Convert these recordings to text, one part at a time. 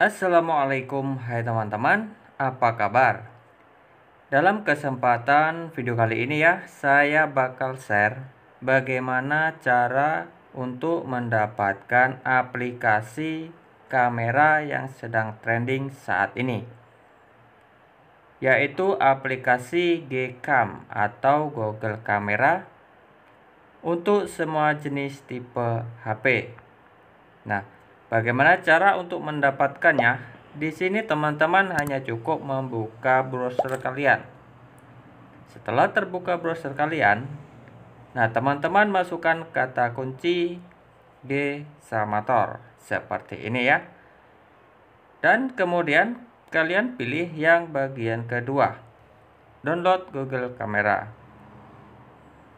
Assalamualaikum hai teman-teman apa kabar dalam kesempatan video kali ini ya saya bakal share bagaimana cara untuk mendapatkan aplikasi kamera yang sedang trending saat ini yaitu aplikasi Gcam atau Google Kamera untuk semua jenis tipe HP nah Bagaimana cara untuk mendapatkannya? Di sini teman-teman hanya cukup membuka browser kalian. Setelah terbuka browser kalian, nah teman-teman masukkan kata kunci G Samator seperti ini ya. Dan kemudian kalian pilih yang bagian kedua. Download Google Kamera.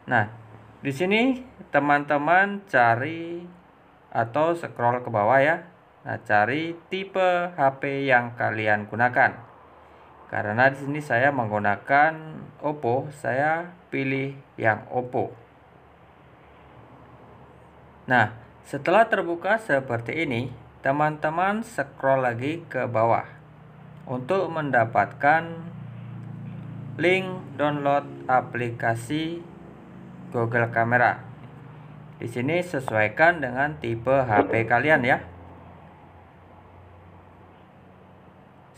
Nah, di sini teman-teman cari atau scroll ke bawah ya. Nah, cari tipe HP yang kalian gunakan. Karena di sini saya menggunakan Oppo, saya pilih yang Oppo. Nah, setelah terbuka seperti ini, teman-teman scroll lagi ke bawah untuk mendapatkan link download aplikasi Google Camera. Di sini sesuaikan dengan tipe HP kalian ya.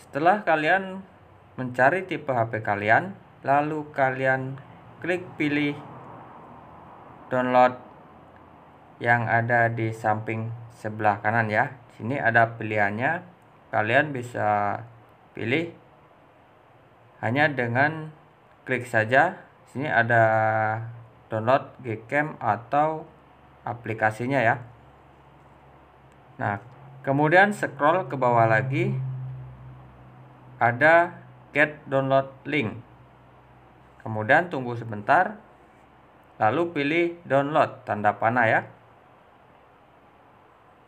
Setelah kalian mencari tipe HP kalian, lalu kalian klik pilih download yang ada di samping sebelah kanan ya. Di sini ada pilihannya. Kalian bisa pilih hanya dengan klik saja. Di sini ada download Gcam atau aplikasinya ya. Nah, kemudian scroll ke bawah lagi ada get download link. Kemudian tunggu sebentar lalu pilih download tanda panah ya.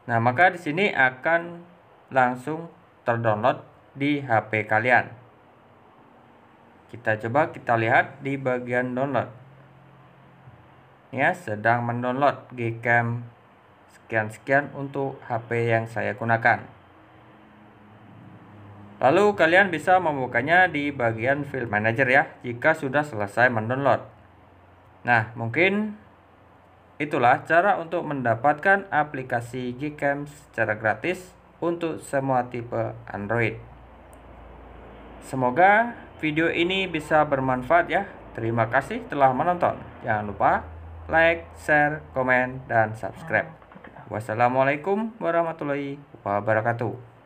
Nah, maka di sini akan langsung terdownload di HP kalian. Kita coba kita lihat di bagian download ya sedang mendownload Gcam sekian-sekian untuk HP yang saya gunakan. Lalu kalian bisa membukanya di bagian file manager ya jika sudah selesai mendownload. Nah, mungkin itulah cara untuk mendapatkan aplikasi Gcam secara gratis untuk semua tipe Android. Semoga video ini bisa bermanfaat ya. Terima kasih telah menonton. Jangan lupa like, share, komen, dan subscribe. Nah. Wassalamualaikum warahmatullahi wabarakatuh.